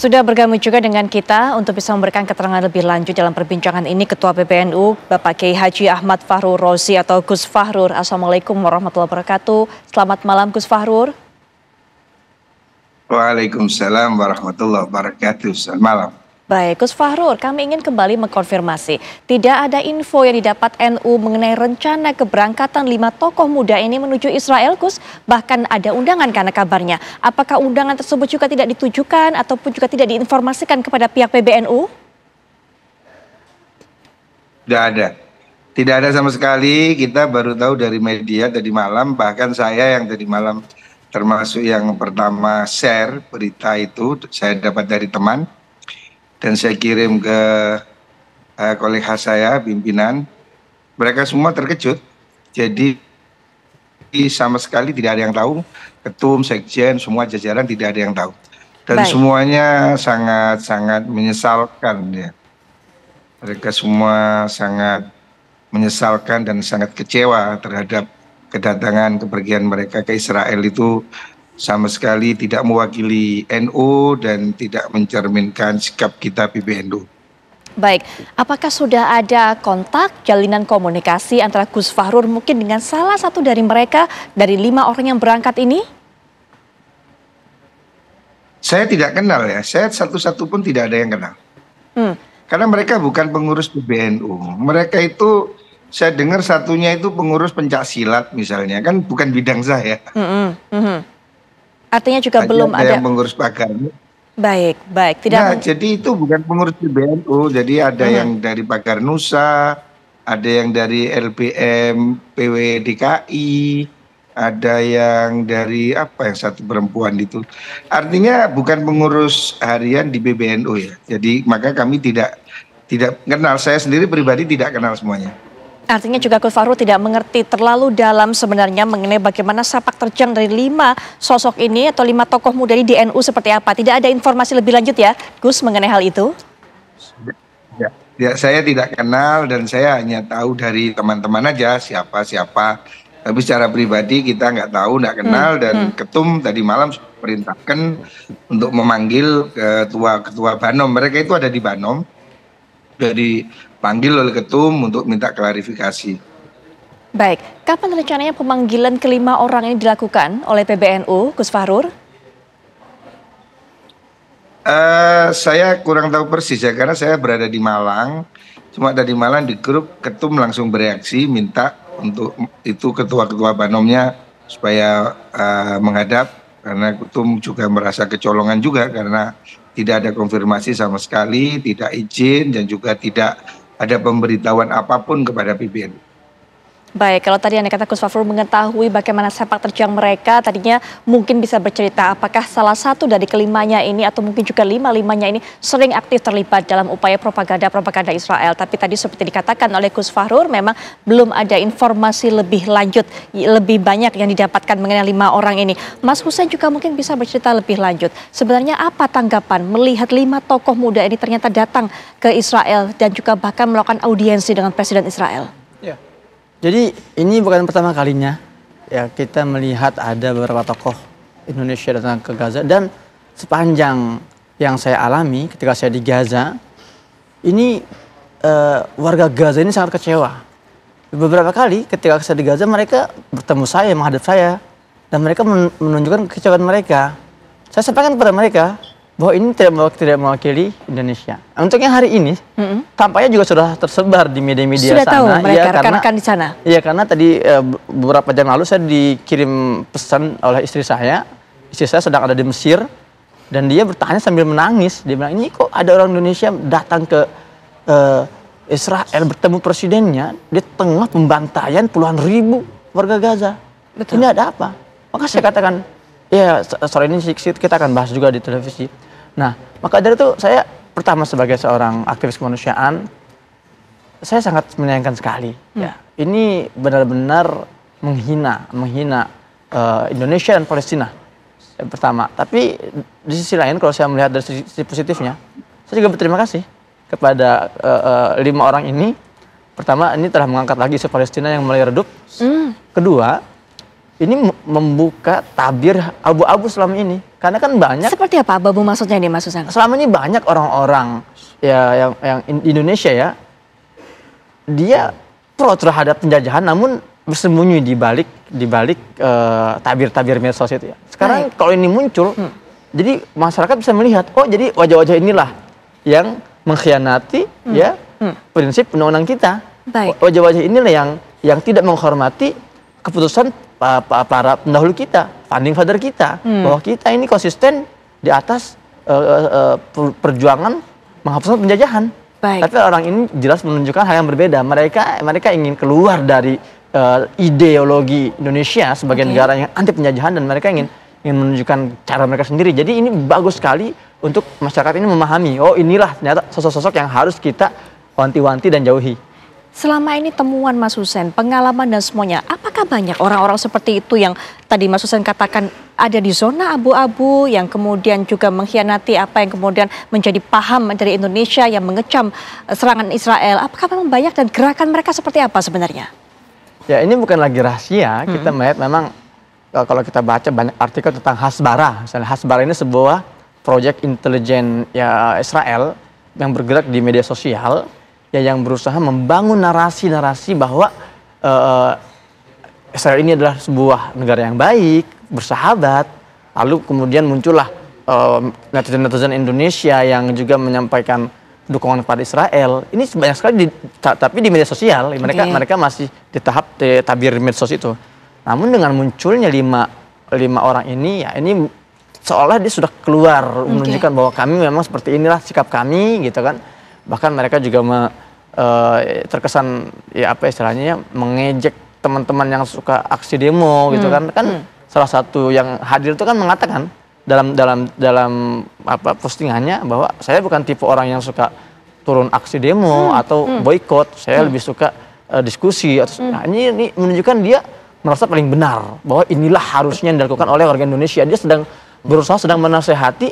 Sudah bergabung juga dengan kita untuk bisa memberikan keterangan lebih lanjut dalam perbincangan ini Ketua PBNU Bapak Kiai Haji Ahmad Fahrur Rozi atau Gus Fahrur. Assalamualaikum warahmatullahi wabarakatuh. Selamat malam Gus Fahrur. Waalaikumsalam warahmatullahi wabarakatuh. Selamat malam. Baik, Gus Fahrur, kami ingin kembali mengkonfirmasi. Tidak ada info yang didapat NU mengenai rencana keberangkatan lima tokoh muda ini menuju Israel, Gus. Bahkan ada undangan karena kabarnya. Apakah undangan tersebut juga tidak ditujukan ataupun juga tidak diinformasikan kepada pihak PBNU? Tidak ada. Tidak ada sama sekali. Kita baru tahu dari media tadi malam. Bahkan saya yang tadi malam termasuk yang pertama share berita itu saya dapat dari teman dan saya kirim ke uh, kolega saya pimpinan mereka semua terkejut jadi sama sekali tidak ada yang tahu ketum sekjen semua jajaran tidak ada yang tahu dan Baik. semuanya sangat sangat menyesalkan ya mereka semua sangat menyesalkan dan sangat kecewa terhadap kedatangan kepergian mereka ke Israel itu sama sekali tidak mewakili NU dan tidak mencerminkan sikap kita PBNU. Baik, apakah sudah ada kontak jalinan komunikasi antara Gus Fahrur mungkin dengan salah satu dari mereka dari lima orang yang berangkat ini? Saya tidak kenal ya, saya satu-satu pun tidak ada yang kenal. Hmm. Karena mereka bukan pengurus PBNU, mereka itu saya dengar satunya itu pengurus silat misalnya, kan bukan bidang saya. Hmm, hmm, hmm. Artinya juga Hanya belum ada yang mengurus pagarnya. Baik, baik. Tidak nah, jadi itu bukan pengurus PBNU, jadi ada hmm. yang dari Pagar Nusa, ada yang dari LPM PWDKI, ada yang dari apa yang satu perempuan itu. Artinya bukan pengurus harian di PBNU ya. Jadi maka kami tidak tidak kenal saya sendiri pribadi tidak kenal semuanya. Artinya juga Gus Fahru tidak mengerti terlalu dalam sebenarnya mengenai bagaimana sepak terjang dari lima sosok ini atau lima tokoh muda di DNU seperti apa. Tidak ada informasi lebih lanjut ya Gus mengenai hal itu? Ya, ya saya tidak kenal dan saya hanya tahu dari teman-teman aja siapa-siapa. Tapi secara pribadi kita nggak tahu, nggak hmm, kenal hmm, dan hmm. ketum tadi malam perintahkan untuk memanggil ketua-ketua eh, Banom. Mereka itu ada di Banom dari dipanggil oleh ketum untuk minta klarifikasi. Baik, kapan rencananya pemanggilan kelima orang ini dilakukan oleh PBNU, Gus Farur? Uh, eh, saya kurang tahu persis ya, karena saya berada di Malang. Cuma dari Malang di grup ketum langsung bereaksi, minta untuk itu ketua-ketua banomnya supaya uh, menghadap karena ketum juga merasa kecolongan juga karena tidak ada konfirmasi sama sekali, tidak izin dan juga tidak ada pemberitahuan apapun kepada pbnu Baik, kalau tadi Anda kata Gus Fafur mengetahui bagaimana sepak terjang mereka, tadinya mungkin bisa bercerita apakah salah satu dari kelimanya ini atau mungkin juga lima-limanya ini sering aktif terlibat dalam upaya propaganda-propaganda Israel. Tapi tadi seperti dikatakan oleh Gus Fafur, memang belum ada informasi lebih lanjut, lebih banyak yang didapatkan mengenai lima orang ini. Mas Hussein juga mungkin bisa bercerita lebih lanjut. Sebenarnya apa tanggapan melihat lima tokoh muda ini ternyata datang ke Israel dan juga bahkan melakukan audiensi dengan Presiden Israel? Jadi ini bukan pertama kalinya ya kita melihat ada beberapa tokoh Indonesia datang ke Gaza dan sepanjang yang saya alami ketika saya di Gaza ini uh, warga Gaza ini sangat kecewa. Beberapa kali ketika saya di Gaza mereka bertemu saya menghadap saya dan mereka menunjukkan kekecewaan mereka. Saya sampaikan kepada mereka bahwa ini tidak tidak mewakili Indonesia. Untuk yang hari ini, mm-hmm. tampaknya juga sudah tersebar di media-media sana. tahu ya, karena, rekan di sana. Iya, karena tadi e, beberapa jam lalu saya dikirim pesan oleh istri saya. Istri saya sedang ada di Mesir dan dia bertanya sambil menangis. Dia bilang, ini kok ada orang Indonesia datang ke e, Israel bertemu presidennya di tengah pembantaian puluhan ribu warga Gaza. Betul. Ini ada apa? Maka saya katakan, ya sore ini kita akan bahas juga di televisi Nah, maka dari itu saya pertama sebagai seorang aktivis kemanusiaan, saya sangat menyayangkan sekali. Hmm. Ya, ini benar-benar menghina, menghina uh, Indonesia dan Palestina yang pertama. Tapi di sisi lain, kalau saya melihat dari sisi positifnya, saya juga berterima kasih kepada uh, uh, lima orang ini. Pertama, ini telah mengangkat lagi isu Palestina yang mulai redup. Hmm. Kedua, ini membuka tabir abu-abu selama ini. Karena kan banyak. Seperti apa abu maksudnya ini Mas Susan? Selama ini banyak orang-orang ya yang yang in Indonesia ya dia pro terhadap penjajahan namun bersembunyi di balik di balik tabir eh, tabir-tabir medsos itu ya. Sekarang Baik. kalau ini muncul hmm. jadi masyarakat bisa melihat oh jadi wajah-wajah inilah yang mengkhianati hmm. ya hmm. prinsip undang-undang kita. Wajah-wajah inilah yang yang tidak menghormati keputusan para pendahulu kita, founding father kita, hmm. bahwa kita ini konsisten di atas uh, uh, perjuangan menghapuskan penjajahan. Baik. Tapi orang ini jelas menunjukkan hal yang berbeda. Mereka mereka ingin keluar dari uh, ideologi Indonesia sebagai okay. negara yang anti penjajahan dan mereka ingin ingin menunjukkan cara mereka sendiri. Jadi ini bagus sekali untuk masyarakat ini memahami. Oh inilah ternyata sosok-sosok yang harus kita wanti-wanti dan jauhi. Selama ini temuan Mas Husen, pengalaman dan semuanya, apakah banyak orang-orang seperti itu yang tadi Mas Husen katakan ada di zona abu-abu yang kemudian juga mengkhianati apa yang kemudian menjadi paham dari Indonesia yang mengecam eh, serangan Israel. Apakah memang banyak dan gerakan mereka seperti apa sebenarnya? Ya ini bukan lagi rahasia, hmm. kita mm-hmm. melihat memang eh, kalau kita baca banyak artikel tentang Hasbara. Misalnya Hasbara ini sebuah proyek intelijen ya Israel yang bergerak di media sosial ya yang berusaha membangun narasi-narasi bahwa uh, Israel ini adalah sebuah negara yang baik, bersahabat. Lalu kemudian muncullah netizen eh, netizen-netizen Indonesia yang juga menyampaikan dukungan kepada Israel. Ini banyak sekali di, tapi di media sosial okay. mereka iya. mereka masih di tahap di, tabir medsos itu. Namun dengan munculnya lima lima orang ini ya ini seolah dia sudah keluar okay. menunjukkan bahwa kami memang seperti inilah sikap kami gitu kan bahkan mereka juga me, e, terkesan ya apa istilahnya ya mengejek teman-teman yang suka aksi demo gitu hmm. gitu kan kan hmm. salah satu yang hadir itu kan mengatakan dalam dalam dalam apa postingannya bahwa saya bukan tipe orang yang suka turun aksi demo hmm. hmm. atau hmm. boykot saya hmm. lebih suka e, diskusi atau hmm. nah, ini, ini menunjukkan dia merasa paling benar bahwa inilah harusnya yang dilakukan oleh warga Indonesia dia sedang berusaha sedang menasehati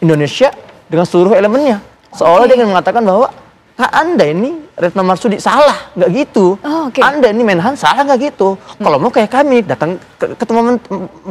Indonesia dengan seluruh elemennya Seolah okay. dia mengatakan bahwa Kak ah, Anda ini Retno Marsudi salah, nggak gitu. Oh, okay. Anda ini Menhan salah nggak gitu. Hmm. Kalau mau kayak kami datang ke, ketemu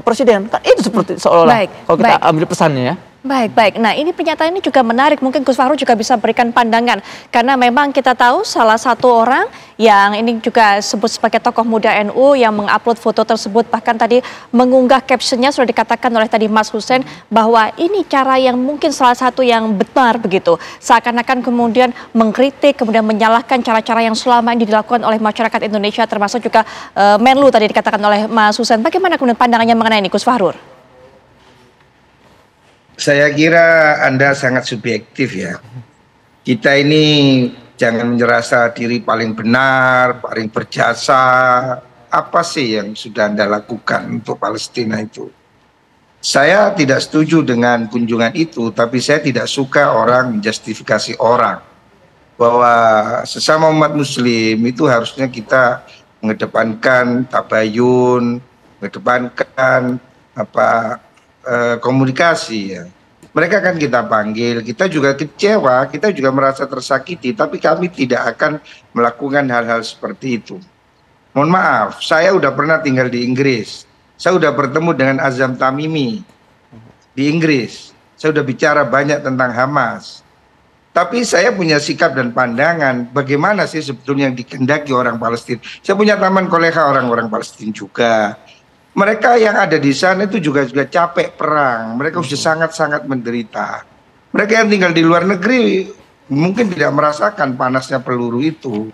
presiden, kan itu seperti hmm. seolah-olah. Kalau kita Baik. ambil pesannya ya. Baik, baik. Nah, ini pernyataan ini juga menarik. Mungkin Gus Fahru juga bisa berikan pandangan. Karena memang kita tahu salah satu orang yang ini juga sebut sebagai tokoh muda NU yang mengupload foto tersebut. Bahkan tadi mengunggah captionnya sudah dikatakan oleh tadi Mas Hussein bahwa ini cara yang mungkin salah satu yang benar begitu. Seakan-akan kemudian mengkritik, kemudian menyalahkan cara-cara yang selama ini dilakukan oleh masyarakat Indonesia termasuk juga uh, Menlu tadi dikatakan oleh Mas Hussein. Bagaimana kemudian pandangannya mengenai ini Gus Fahru? Saya kira Anda sangat subjektif ya. Kita ini jangan merasa diri paling benar, paling berjasa. Apa sih yang sudah Anda lakukan untuk Palestina itu? Saya tidak setuju dengan kunjungan itu, tapi saya tidak suka orang menjustifikasi orang bahwa sesama umat muslim itu harusnya kita mengedepankan tabayun, mengedepankan apa e, komunikasi ya mereka akan kita panggil. Kita juga kecewa, kita juga merasa tersakiti, tapi kami tidak akan melakukan hal-hal seperti itu. Mohon maaf, saya udah pernah tinggal di Inggris. Saya udah bertemu dengan Azam Tamimi di Inggris. Saya udah bicara banyak tentang Hamas. Tapi saya punya sikap dan pandangan bagaimana sih sebetulnya yang dikendaki orang Palestina. Saya punya taman koleha orang-orang Palestina juga mereka yang ada di sana itu juga juga capek perang. Mereka sudah hmm. sangat-sangat menderita. Mereka yang tinggal di luar negeri mungkin tidak merasakan panasnya peluru itu.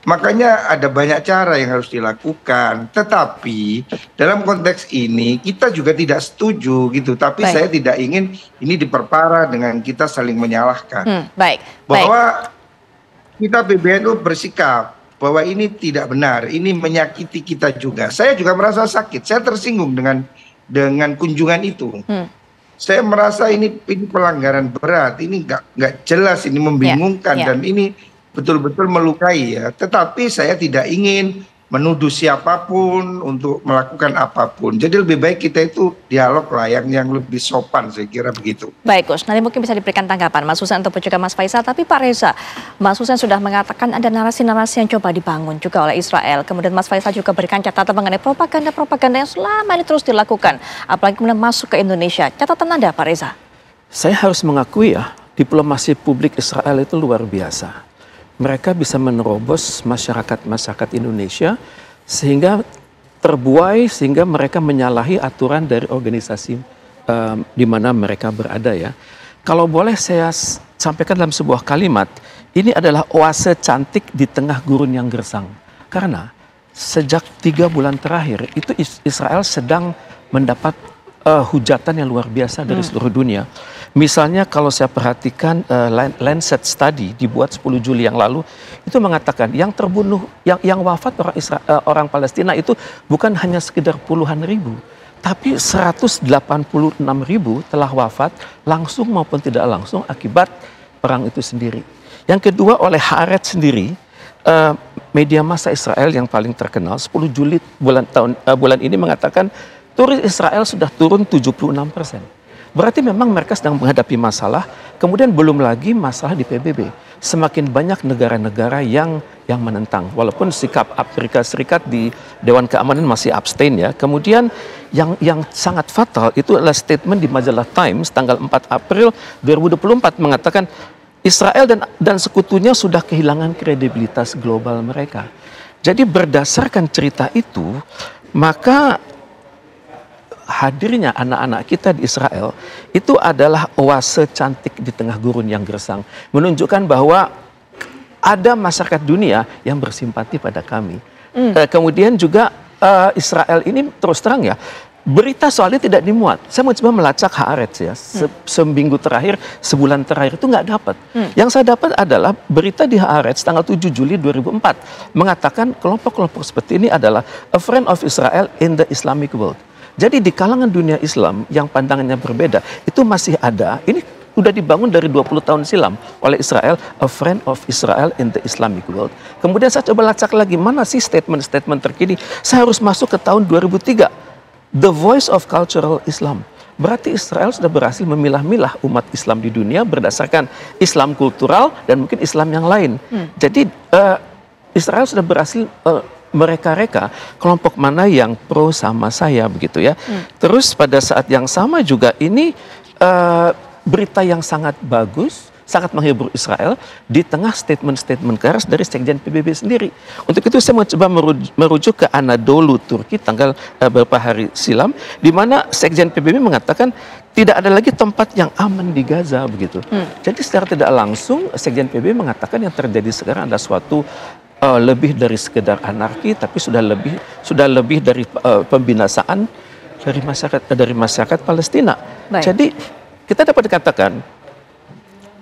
Makanya ada banyak cara yang harus dilakukan. Tetapi dalam konteks ini kita juga tidak setuju gitu. Tapi baik. saya tidak ingin ini diperparah dengan kita saling menyalahkan. Hmm, baik. Bahwa baik. kita PBNU bersikap bahwa ini tidak benar, ini menyakiti kita juga. Saya juga merasa sakit, saya tersinggung dengan dengan kunjungan itu. Hmm. Saya merasa ini ini pelanggaran berat, ini nggak nggak jelas, ini membingungkan yeah. Yeah. dan ini betul-betul melukai ya. Tetapi saya tidak ingin menuduh siapapun untuk melakukan apapun. Jadi lebih baik kita itu dialog lah yang, yang lebih sopan saya kira begitu. Baik Gus, nanti mungkin bisa diberikan tanggapan Mas Susan ataupun juga Mas Faisal. Tapi Pak Reza, Mas Susan sudah mengatakan ada narasi-narasi yang coba dibangun juga oleh Israel. Kemudian Mas Faisal juga berikan catatan mengenai propaganda-propaganda yang selama ini terus dilakukan. Apalagi kemudian masuk ke Indonesia. Catatan Anda Pak Reza? Saya harus mengakui ya, diplomasi publik Israel itu luar biasa mereka bisa menerobos masyarakat-masyarakat Indonesia sehingga terbuai sehingga mereka menyalahi aturan dari organisasi um, di mana mereka berada ya. Kalau boleh saya sampaikan dalam sebuah kalimat, ini adalah oase cantik di tengah gurun yang gersang. Karena sejak tiga bulan terakhir itu Israel sedang mendapat uh, hujatan yang luar biasa dari hmm. seluruh dunia. Misalnya kalau saya perhatikan uh, Lancet study dibuat 10 Juli yang lalu itu mengatakan yang terbunuh yang yang wafat orang Isra, uh, orang Palestina itu bukan hanya sekedar puluhan ribu tapi 186 ribu telah wafat langsung maupun tidak langsung akibat perang itu sendiri. Yang kedua oleh Haaretz sendiri uh, media massa Israel yang paling terkenal 10 Juli bulan tahun uh, bulan ini mengatakan turis Israel sudah turun 76 persen. Berarti memang mereka sedang menghadapi masalah, kemudian belum lagi masalah di PBB. Semakin banyak negara-negara yang yang menentang. Walaupun sikap Amerika Serikat di Dewan Keamanan masih abstain ya. Kemudian yang yang sangat fatal itu adalah statement di majalah Times tanggal 4 April 2024 mengatakan Israel dan dan sekutunya sudah kehilangan kredibilitas global mereka. Jadi berdasarkan cerita itu, maka hadirnya anak-anak kita di Israel itu adalah oase cantik di tengah gurun yang gersang, menunjukkan bahwa ada masyarakat dunia yang bersimpati pada kami. Hmm. Eh, kemudian juga uh, Israel ini terus terang ya berita soalnya tidak dimuat. Saya mau coba melacak Haaretz ya. Hmm. Se Seminggu terakhir, sebulan terakhir itu nggak dapat. Hmm. Yang saya dapat adalah berita di Haaretz tanggal 7 Juli 2004 mengatakan kelompok-kelompok seperti ini adalah a friend of Israel in the Islamic world. Jadi di kalangan dunia Islam yang pandangannya berbeda itu masih ada. Ini sudah dibangun dari 20 tahun silam oleh Israel, a friend of Israel in the Islamic world. Kemudian saya coba lacak lagi mana sih statement-statement terkini. Saya harus masuk ke tahun 2003. The voice of cultural Islam. Berarti Israel sudah berhasil memilah-milah umat Islam di dunia berdasarkan Islam kultural dan mungkin Islam yang lain. Hmm. Jadi uh, Israel sudah berhasil uh, mereka-reka kelompok mana yang pro sama saya begitu ya. Hmm. Terus pada saat yang sama juga ini uh, berita yang sangat bagus sangat menghibur Israel di tengah statement-statement keras dari Sekjen PBB sendiri. Untuk itu saya mau coba merujuk ke Anadolu Turki tanggal uh, beberapa hari silam di mana Sekjen PBB mengatakan tidak ada lagi tempat yang aman di Gaza begitu. Hmm. Jadi secara tidak langsung Sekjen PBB mengatakan yang terjadi sekarang ada suatu uh, lebih dari sekedar anarki tapi sudah lebih sudah lebih dari uh, pembinasaan dari masyarakat eh, dari masyarakat Palestina. Baik. Jadi kita dapat dikatakan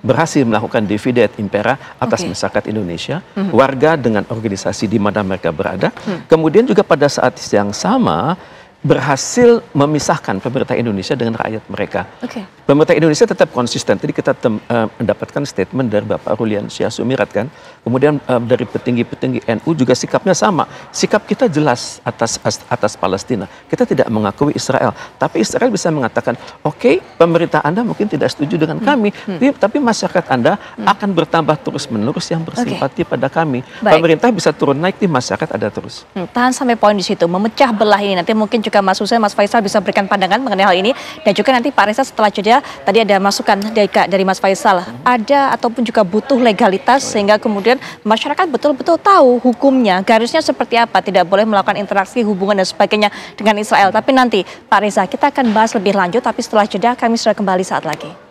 berhasil melakukan dividet impera atas okay. masyarakat Indonesia, mm -hmm. warga dengan organisasi di mana mereka berada. Mm. Kemudian juga pada saat yang sama berhasil memisahkan pemerintah Indonesia dengan rakyat mereka. Okay. Pemerintah Indonesia tetap konsisten. Tadi kita tem, uh, mendapatkan statement dari Bapak Rulian Syah Sumirat kan. Kemudian uh, dari petinggi-petinggi NU juga sikapnya sama. Sikap kita jelas atas atas Palestina. Kita tidak mengakui Israel, tapi Israel bisa mengatakan, "Oke, okay, pemerintah Anda mungkin tidak setuju dengan hmm. kami, hmm. Hmm. tapi masyarakat Anda hmm. akan bertambah terus-menerus yang bersimpati okay. pada kami." Baik. Pemerintah bisa turun naik di masyarakat ada terus. Hmm, tahan sampai poin di situ. Memecah belah ini nanti mungkin juga juga Mas Hussein, Mas Faisal bisa berikan pandangan mengenai hal ini dan juga nanti Pak Reza setelah jeda tadi ada masukan dari dari Mas Faisal ada ataupun juga butuh legalitas sehingga kemudian masyarakat betul-betul tahu hukumnya garisnya seperti apa tidak boleh melakukan interaksi hubungan dan sebagainya dengan Israel tapi nanti Pak Reza kita akan bahas lebih lanjut tapi setelah jeda kami sudah kembali saat lagi.